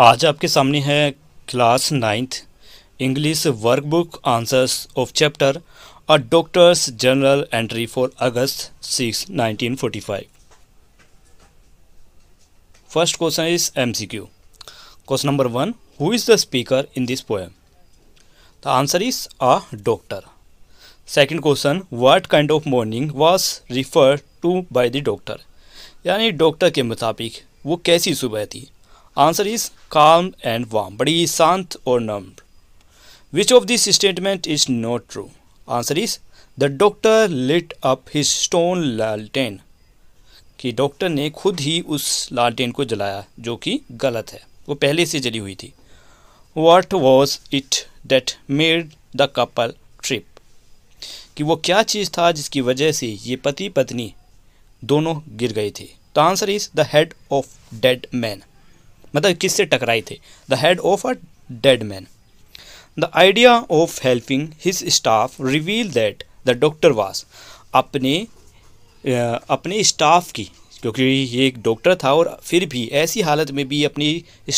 आज आपके सामने है class ninth English workbook answers of chapter और doctor's journal entry for August six nineteen forty five first question is MCQ question number one who is the speaker in this poem the answer is a doctor second question what kind of morning was refer to by the doctor यानी doctor के मुताबिक वो कैसी सुबह थी answer is काम and वाम बड़ी शांत और नम्र which of this statement is not true answer is the doctor lit up his stone लालटेन कि डॉक्टर ने खुद ही उस लालटेन को जलाया जो कि गलत है वो पहले से जली हुई थी what was it that made the couple trip कि वो क्या चीज़ था जिसकी वजह से ये पति पत्नी दोनों गिर गए थे तो answer is the head of dead man मतलब किससे टकराई थे the head of a dead man the idea of helping his staff reveal that the doctor was अपने अपने स्टाफ की क्योंकि ये एक डॉक्टर था और फिर भी ऐसी हालत में भी अपनी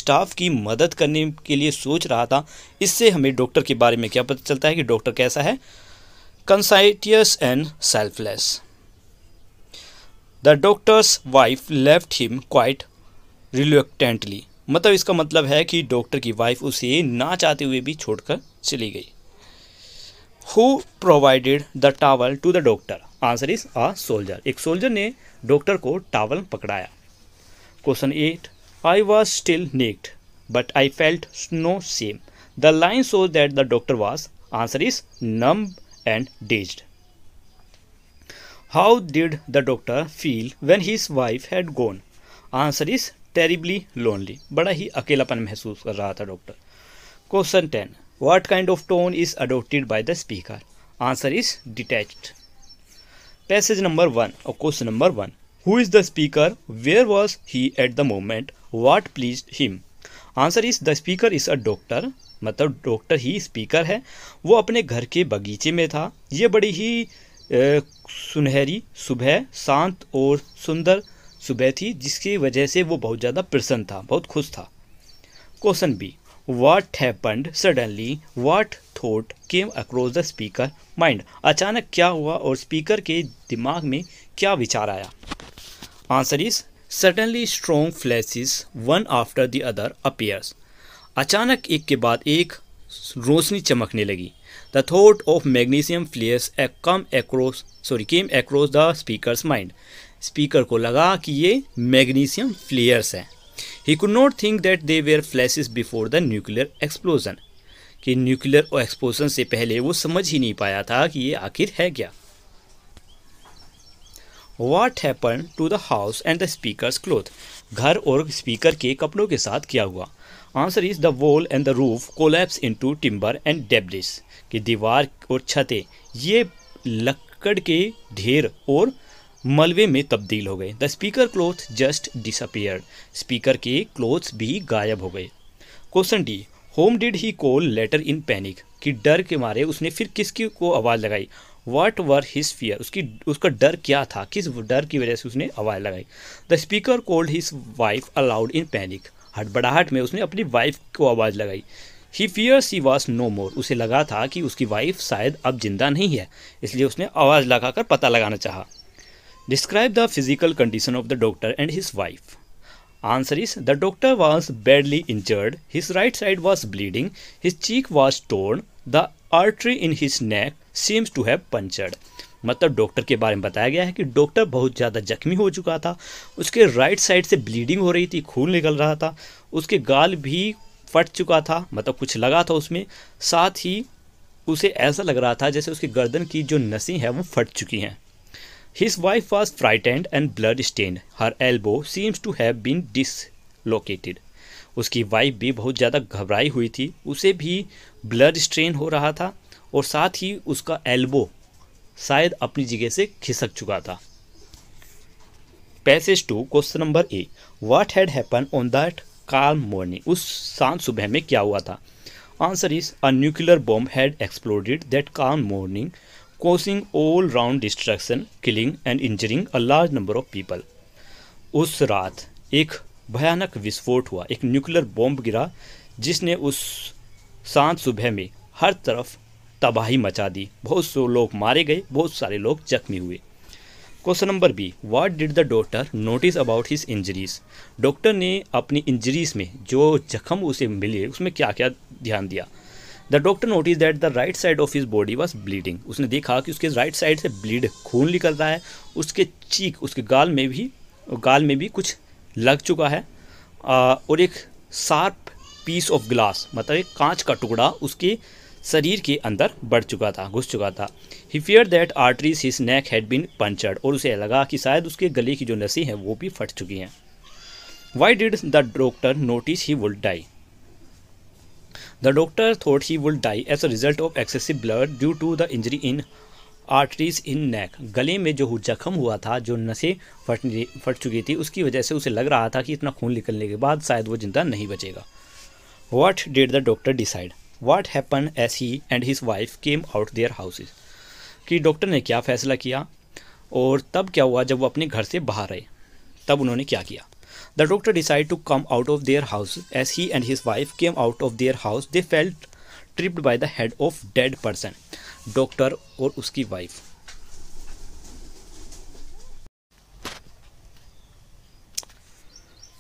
स्टाफ की मदद करने के लिए सोच रहा था इससे हमें डॉक्टर के बारे में क्या पता चलता है कि डॉक्टर कैसा है conscientious and selfless the doctor's wife left him quite reluctantly मतलब इसका मतलब है कि डॉक्टर की वाइफ उसे ना चाहते हुए भी छोड़कर चली गई who provided the towel to the doctor answer is a soldier एक सोल्जर ने डॉक्टर को टावल पकड़ाया question eight I was still naked but I felt no shame the line so that the doctor was answer is numb and dazed how did the doctor feel when his wife had gone answer is terribly lonely बड़ा ही अकेलापन महसूस कर रहा था doctor question ten watt kind of tone is adopted by the speaker answer is detach passage number one और question number one who is the speaker where was he at the moment what please him answer is the speaker is a doctor मतलब doctor ही speaker है वो अपने घर के बगीचे में था ये बड़ी ही ए, सुनहरी सुबह शांत और सुंदर सुबह थी जिसकी वजह से वो बहुत ज़्यादा प्रसन्न था बहुत खुश था question B what happened suddenly what thought came across the speaker mind अचानक क्या हुआ और स्पीकर के दिमाग में क्या विचार आया answer is suddenly strong flashes one after the other appears अचानक एक के बाद एक रोशनी चमकने लगी the thought of magnesium flares come across sorry came across the speaker mind speaker को लगा कि ये मैग्नीशियम फ्लेयर्स हैं he could not think that they were flashes before the nuclear explosion कि न्यूक्लियर और एक्सप्लोजन से पहले वो समझ ही नहीं पाया था कि ये आखिर है क्या what happen to the house and the speaker cloth घर और स्पीकर के कपड़ों के साथ क्या हुआ answer is the wall and the roof collapse to timber and debris कि दीवार और छतें ये लकड़ के ढेर और मलबे में तब्दील हो गए the speaker cloth just disappear speaker के क्लोथ्स भी गायब हो गए question D whom did he call louder in panic कि डर के मारे उसने फिर किसकी को आवाज़ लगाई वाट वर हिज फियर उसकी उसका डर क्या था किस डर की वजह से उसने आवाज़ लगाई the speaker called his wife aloud in panic हटबड़ाहट में उसने अपनी वाइफ को आवाज़ लगाई he fear she was no more उसे लगा था कि उसकी वाइफ शायद अब जिंदा नहीं है इसलिए उसने आवाज़ लगाकर पता लगाना चाहा Describe the physical condition of the doctor and his wife. Answer is the doctor was badly injured. His right side was bleeding. His cheek was torn. The artery in his neck seems to have punctured. मतलब doctor के बारे में बताया गया है कि doctor बहुत ज़्यादा जख्मी हो चुका था उसके राइट साइड से ब्लीडिंग हो रही थी खून निकल रहा था उसके गाल भी फट चुका था मतलब कुछ लगा था उसमें साथ ही उसे ऐसा लग रहा था जैसे उसकी गर्दन की जो नसें हैं वो फट चुकी हैं His wife was frightened and blood-stained. Her elbow seems to have been dislocated. उसकी वाइफ भी बहुत ज़्यादा घबराई हुई थी उसे भी ब्लड स्ट्रेन हो रहा था और साथ ही उसका एल्बो शायद अपनी जगह से खिसक चुका था passage two question number A what had happen on that calm morning उस शांत सुबह में क्या हुआ था answer is a nuclear bomb had exploded that calm morning causing all round destruction, killing and injuring a large number of people. उस रात एक भयानक विस्फोट हुआ एक न्यूक्लियर बॉम्ब गिरा जिसने उस शांत सुबह में हर तरफ तबाही मचा दी बहुत से लोग मारे गए बहुत सारे लोग जख्मी हुए question number B what did the doctor notice about his injuries doctor ने अपनी इंजरीज में जो जख्म उसे मिले उसमें क्या क्या ध्यान दिया the doctor notice that the right side of his body was bleeding उसने देखा कि उसके राइट साइड से ब्लीड खून निकल रहा है उसके चीक उसके गाल में भी गाल में भी कुछ लग चुका है और एक शार्प पीस ऑफ ग्लास मतलब एक कांच का टुकड़ा उसके शरीर के अंदर बढ़ चुका था घुस चुका था he fear that arteries his neck had been punctured और उसे लगा कि शायद उसके गले की जो नसें हैं वो भी फट चुकी हैं why did the doctor notice he would die The doctor thought he would die as a result of excessive blood due to the injury in arteries in neck. गले में जो जख्म हुआ था जो नसें फट फट चुकी थी उसकी वजह से उसे लग रहा था कि इतना खून निकलने के बाद शायद वो जिंदा नहीं बचेगा What did the doctor decide what happen as he and his wife came out there houses? कि डॉक्टर ने क्या फ़ैसला किया और तब क्या हुआ जब वो अपने घर से बाहर आए तब उन्होंने क्या किया The doctor decided to come out of their house. As he and his wife came out of their house, they felt tripped by the head of dead person. Doctor और उसकी wife.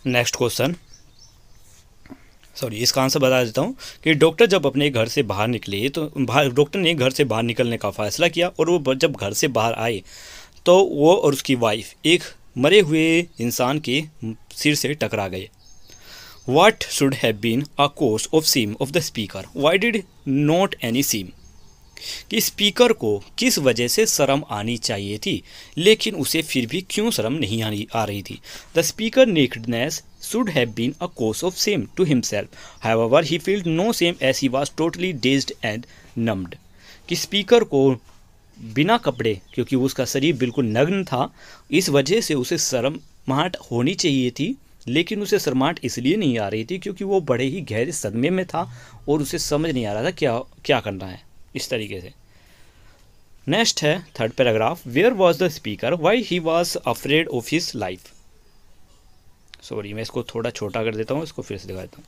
नेक्स्ट क्वेश्चन सॉरी इसका answer बता देता हूँ कि doctor जब अपने घर से बाहर निकले तो डॉक्टर ने घर से बाहर निकलने का फैसला किया और वो जब घर से बाहर आए तो वो और उसकी वाइफ एक मरे हुए इंसान के सिर से टकरा गए what should have been a cause of shame of the speaker why did not any shame कि स्पीकर को किस वजह से शर्म आनी चाहिए थी लेकिन उसे फिर भी क्यों शर्म नहीं आनी आ रही थी the speaker nakedness should have been a cause of shame to himself our he felt no shame as he was totally dazed and numbed कि स्पीकर को बिना कपड़े क्योंकि उसका शरीर बिल्कुल नग्न था इस वजह से उसे शर्माहट होनी चाहिए थी लेकिन उसे शर्माहट इसलिए नहीं आ रही थी क्योंकि वो बड़े ही गहरे सदमे में था और उसे समझ नहीं आ रहा था क्या क्या करना है इस तरीके से नेक्स्ट है third paragraph where was the speaker why he was afraid of his life sorry मैं इसको थोड़ा छोटा कर देता हूँ इसको फिर से दिखा देता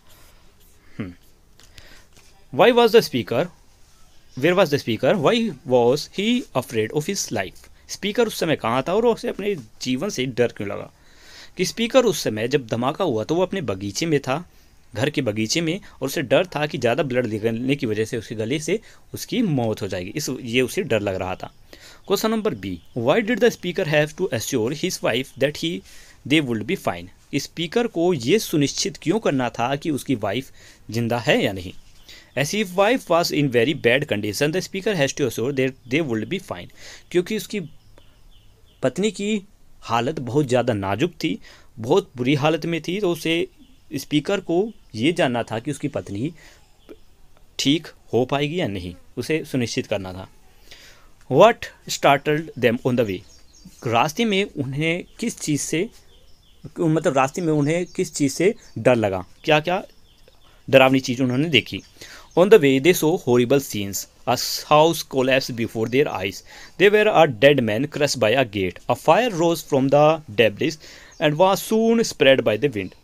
हूँ why was the speaker where was the speaker why was he afraid of his life speaker उस समय कहाँ था और उसे अपने जीवन से डर क्यों लगा कि स्पीकर उस समय जब धमाका हुआ तो वो अपने बगीचे में था घर के बगीचे में और उसे डर था कि ज़्यादा ब्लड निकलने की वजह से उसके गले से उसकी मौत हो जाएगी इस ये उसे डर लग रहा था question number B why did the speaker have to assure his wife that he they would be fine speaker को ये सुनिश्चित क्यों करना था कि उसकी वाइफ जिंदा है या नहीं as if wife was in very bad condition the speaker has to assure there they would be fine क्योंकि उसकी पत्नी की हालत बहुत ज़्यादा नाजुक थी बहुत बुरी हालत में थी तो उसे स्पीकर को ये जानना था कि उसकी पत्नी ठीक हो पाएगी या नहीं उसे सुनिश्चित करना था what startled them on the way रास्ते में उन्हें किस चीज़ से मतलब रास्ते में उन्हें किस चीज़ से डर लगा क्या क्या डरावनी चीज़ उन्होंने देखी On the way, they saw horrible scenes. A house collapsed before their eyes. There were a dead man crushed by a gate. A fire rose from the debris and was soon spread by the wind.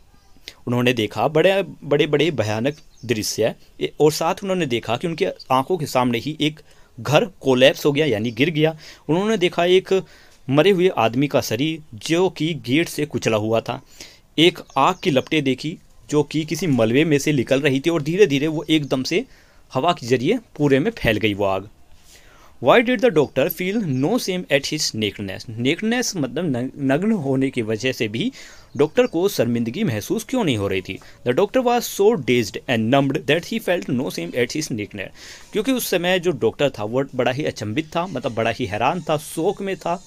उन्होंने देखा बड़े बड़े बड़े भयानक दृश्य है और साथ उन्होंने देखा कि उनके आंखों के सामने ही एक घर कोलैप्स हो गया यानी गिर गया उन्होंने देखा एक मरे हुए आदमी का शरीर जो कि गेट से कुचला हुआ था एक आग की लपटें देखी जो कि किसी मलबे में से निकल रही थी और धीरे धीरे वो एकदम से हवा के जरिए पूरे में फैल गई वो आग why did the doctor feel no shame at his nakedness nakedness मतलब नग्न होने की वजह से भी डॉक्टर को शर्मिंदगी महसूस क्यों नहीं हो रही थी the doctor was so dazed and numbed that he felt no shame at his nakedness क्योंकि उस समय जो डॉक्टर था वो बड़ा ही अचंभित था मतलब बड़ा ही हैरान था शोक में था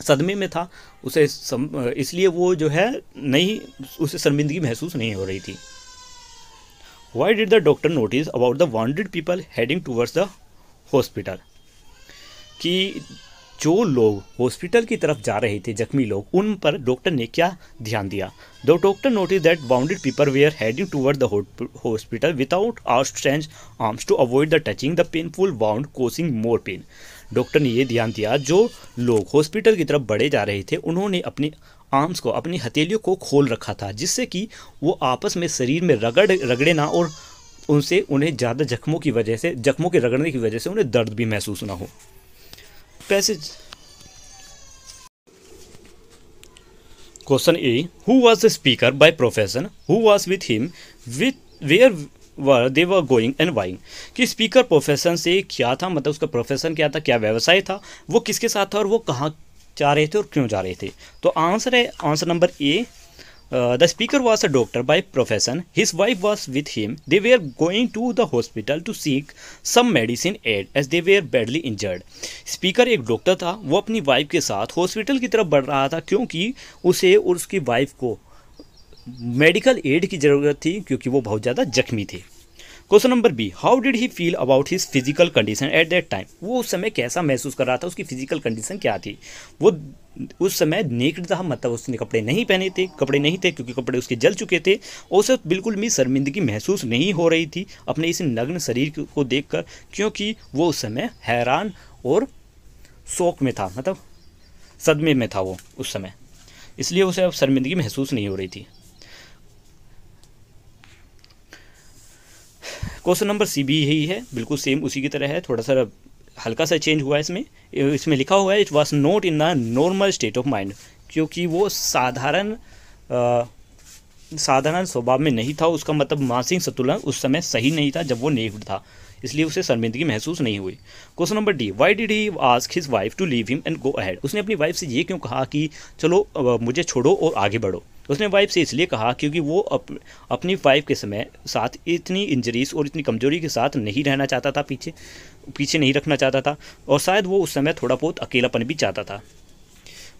सदमे में था उसे इसलिए वो जो है नहीं उसे शर्मिंदगी महसूस नहीं हो रही थी why did the doctor notice about the wounded people heading towards the hospital कि जो लोग हॉस्पिटल की तरफ जा रहे थे जख्मी लोग उन पर डॉक्टर ने क्या ध्यान दिया the doctor notice that wounded people were heading toward the hospital without outstretched arms to avoid the touching the painful wound causing more pain doctor ने यह ध्यान दिया जो लोग हॉस्पिटल की तरफ बढ़े जा रहे थे उन्होंने अपने आर्म्स को अपनी हथेलियों को खोल रखा था जिससे कि वो आपस में शरीर में रगड़ रगड़े ना और उनसे उन्हें ज़्यादा जख्मों की वजह से जख्मों के रगड़ने की वजह से उन्हें दर्द भी महसूस ना हो passage question A who was the speaker by profession who was with him with where were they were going and वाइंग कि स्पीकर प्रोफेशन से क्या था मतलब उसका प्रोफेशन क्या था क्या व्यवसाय था वो किसके साथ था और वो कहाँ जा रहे थे और क्यों जा रहे थे तो आंसर है answer number A Uh, the speaker was a doctor by profession. His wife was with him. They were going to the hospital to seek some medicine aid as they were badly injured. Speaker एक doctor था वो अपनी wife के साथ hospital की तरफ बढ़ रहा था क्योंकि उसे और उसकी वाइफ को मेडिकल एड की ज़रूरत थी क्योंकि वो बहुत ज़्यादा जख्मी थे question number B how did he feel about his physical condition at that time वो उस समय कैसा महसूस कर रहा था उसकी फिजिकल कंडीशन क्या थी वो उस समय नेकड था मतलब उसने कपड़े नहीं पहने थे कपड़े नहीं थे क्योंकि कपड़े उसके जल चुके थे और उसे बिल्कुल भी शर्मिंदगी महसूस नहीं हो रही थी अपने इस नग्न शरीर को देखकर क्योंकि वो उस समय हैरान और शौक में था मतलब सदमे में था वो उस समय इसलिए उसे अब शर्मिंदगी महसूस नहीं हो रही थी क्वेश्चन नंबर सी भी यही है बिल्कुल सेम उसी की तरह है थोड़ा सा हल्का सा चेंज हुआ है इसमें इसमें लिखा हुआ है it was not in a normal state of mind क्योंकि वो साधारण साधारण स्वभाव में नहीं था उसका मतलब मानसिक संतुलन उस समय सही नहीं था जब वो नहीं था इसलिए उसे शर्मिंदगी महसूस नहीं हुई question number D why did he ask his wife to leave him and go ahead उसने अपनी वाइफ से ये क्यों कहा कि चलो मुझे छोड़ो और आगे बढ़ो उसने वाइफ से इसलिए कहा क्योंकि वो अप, अपनी वाइफ के समय साथ इतनी इंजरीज और इतनी कमजोरी के साथ नहीं रहना चाहता था पीछे पीछे नहीं रखना चाहता था और शायद वो उस समय थोड़ा बहुत अकेलापन भी चाहता था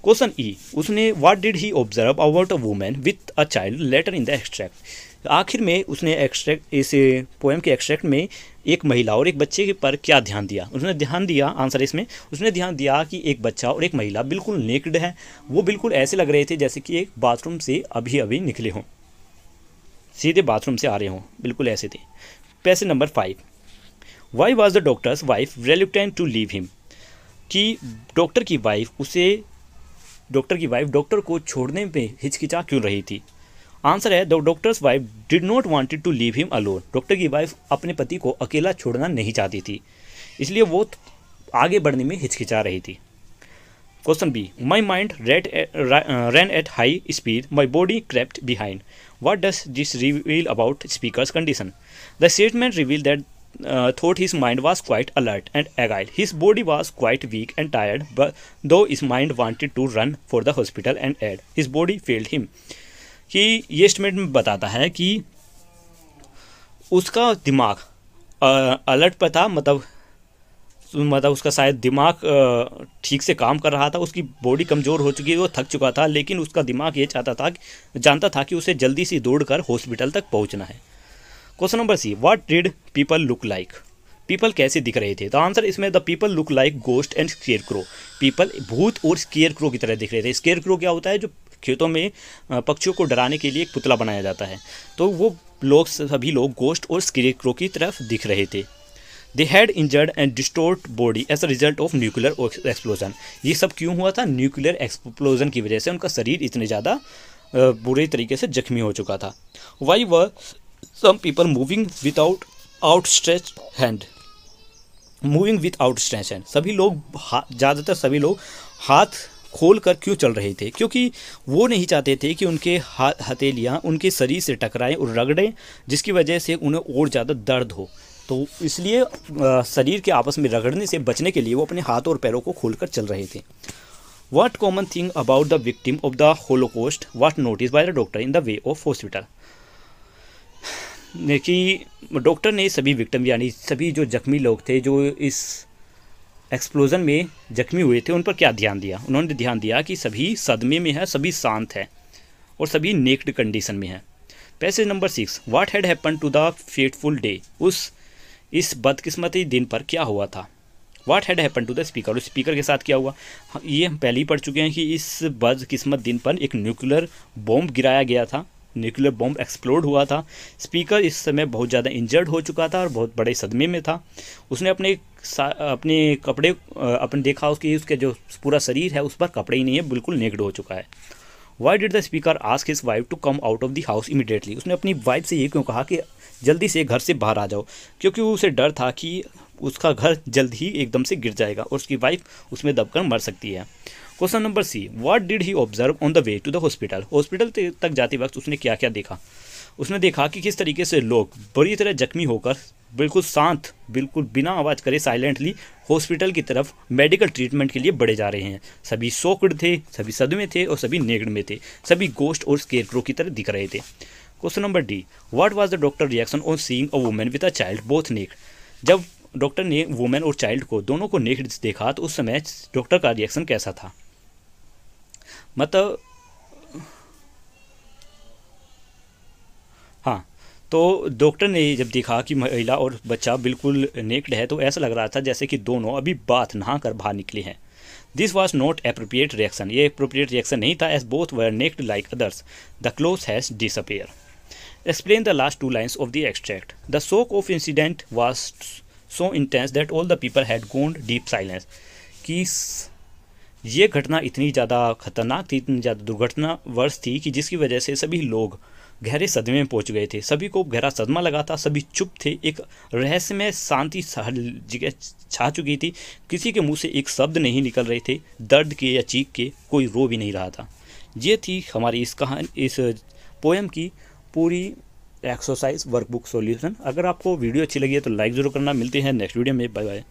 क्वेश्चन ई e. उसने what did he observe about a women with a child later in the extract आखिर में उसने एक्सट्रैक्ट इस पोएम के एक्सट्रैक्ट में एक महिला और एक बच्चे के पर क्या ध्यान दिया उसने ध्यान दिया आंसर इसमें उसने ध्यान दिया कि एक बच्चा और एक महिला बिल्कुल नेक्ड है वो बिल्कुल ऐसे लग रहे थे जैसे कि एक बाथरूम से अभी अभी निकले हों सीधे बाथरूम से आ रहे हों बिल्कुल ऐसे थे passage number five why was the doctor's wife reluctant to leave him कि डॉक्टर की वाइफ उसे डॉक्टर की वाइफ डॉक्टर को छोड़ने में हिचकिचा क्यों रही थी आंसर है the doctor's wife did not wanted to leave him alone doctor की वाइफ अपने पति को अकेला छोड़ना नहीं चाहती थी इसलिए वो आगे बढ़ने में हिचकिचा रही थी question B my mind rate run at high speed my body crept behind what does this reveal about speaker condition the statement reveal that uh, thought his mind was quite alert and agile. His body was quite weak and tired, but though his mind wanted to run for the hospital and aid, his body failed him. He ये statement में बताता है कि उसका दिमाग आ, alert पर था मतलब मतलब उसका शायद दिमाग ठीक से काम कर रहा था उसकी बॉडी कमज़ोर हो चुकी थी वो थक चुका था लेकिन उसका दिमाग ये चाहता था कि जानता था कि उसे जल्दी से दौड़ कर हॉस्पिटल तक पहुंचना है question number C what did people look like people कैसे दिख रहे थे तो आंसर इसमें the people look like ghost and scarecrow people भूत और स्केयर क्रो की तरह दिख रहे थे स्केयर क्रो क्या होता है जो खेतों में पक्षियों को डराने के लिए एक पुतला बनाया जाता है तो वो लोग सभी लोग गोस्ट और स्केयर क्रो की तरफ दिख रहे थे they had injured and distort body as a result of nuclear explosion ये सब क्यों हुआ था न्यूक्लियर एक्सप्लोजन की वजह से उनका शरीर इतने ज़्यादा बुरे तरीके से जख्मी हो चुका था वाई व some people moving without outstretched hand moving with outstretch hand सभी लोग ज़्यादातर सभी लोग हाथ खोल कर क्यों चल रहे थे क्योंकि वो नहीं चाहते थे कि उनके हथेलियाँ उनके शरीर से टकराएं और रगड़ें जिसकी वजह से उन्हें और ज़्यादा दर्द हो तो इसलिए शरीर के आपस में रगड़ने से बचने के लिए वो अपने हाथ और पैरों को खोलकर चल रहे थे what common thing about the victim of the holocaust what notice by the doctor in the way of hospital कि डॉक्टर ने सभी विक्टम यानी सभी जो जख्मी लोग थे जो इस एक्सप्लोजन में जख्मी हुए थे उन पर क्या ध्यान दिया उन्होंने ध्यान दिया कि सभी सदमे में है सभी शांत हैं और सभी नेक्ड कंडीशन में हैं passage number six what had happen to the fateful day उस इस बदकिस्मती दिन पर क्या हुआ था what had happen to the speaker उस स्पीकर के साथ क्या हुआ हाँ, ये हम पहले ही पढ़ चुके हैं कि इस बदकिस्मत दिन पर एक न्यूक्लियर बॉम्ब गिराया गया था न्यूक्लियर बॉम्ब एक्सप्लोड हुआ था स्पीकर इस समय बहुत ज़्यादा इंजर्ड हो चुका था और बहुत बड़े सदमे में था उसने अपने अपने कपड़े अपने देखा उसकी उसके जो पूरा शरीर है उस पर कपड़े ही नहीं है बिल्कुल नेकड हो चुका है why did the speaker ask his wife to come out of the house immediately उसने अपनी वाइफ से ये क्यों कहा कि जल्दी से घर से बाहर आ जाओ क्योंकि उसे डर था कि उसका घर जल्द ही एकदम से गिर जाएगा और उसकी वाइफ उसमें दबकर मर सकती है question number C what did he observe on the way to the hospital hospital तक जाते वक्त उसने क्या क्या देखा उसने देखा कि किस तरीके से लोग बुरी तरह जख्मी होकर बिल्कुल शांत बिल्कुल बिना आवाज़ करे साइलेंटली हॉस्पिटल की तरफ मेडिकल ट्रीटमेंट के लिए बढ़े जा रहे हैं सभी सोकड थे सभी सदमे थे और सभी नेगड में थे सभी गोश्त और स्केयरक्रो की तरह दिख रहे थे question number D what was the doctor reaction on seeing a women with a child both naked जब डॉक्टर ने वुमेन और चाइल्ड को दोनों को नेक्ड देखा तो उस समय डॉक्टर का रिएक्शन कैसा था मतलब हाँ तो डॉक्टर ने जब देखा कि महिला और बच्चा बिल्कुल नेक्ड है तो ऐसा लग रहा था जैसे कि दोनों अभी बात नहा कर बाहर निकले हैं this was not appropriate reaction ये अप्रोप्रिएट रिएक्शन नहीं था as both were naked like others the cloth has disappear explain the last two lines of the extract the shock of incident was so intense that all the people had gone deep silence कि ये घटना इतनी ज़्यादा खतरनाक थी इतनी ज़्यादा दुर्घटनावर्ष थी कि जिसकी वजह से सभी लोग गहरे सदमे में पहुंच गए थे सभी को गहरा सदमा लगा था सभी चुप थे एक रहस्यमय शांति हर जगह छा चुकी थी किसी के मुंह से एक शब्द नहीं निकल रहे थे दर्द के या चीख के कोई रो भी नहीं रहा था ये थी हमारी इस कहानी इस पोएम की पूरी एक्सरसाइज वर्कबुक सॉल्यूशन अगर आपको वीडियो अच्छी लगी है तो लाइक ज़रूर करना मिलते हैं नेक्स्ट वीडियो में बाय बाय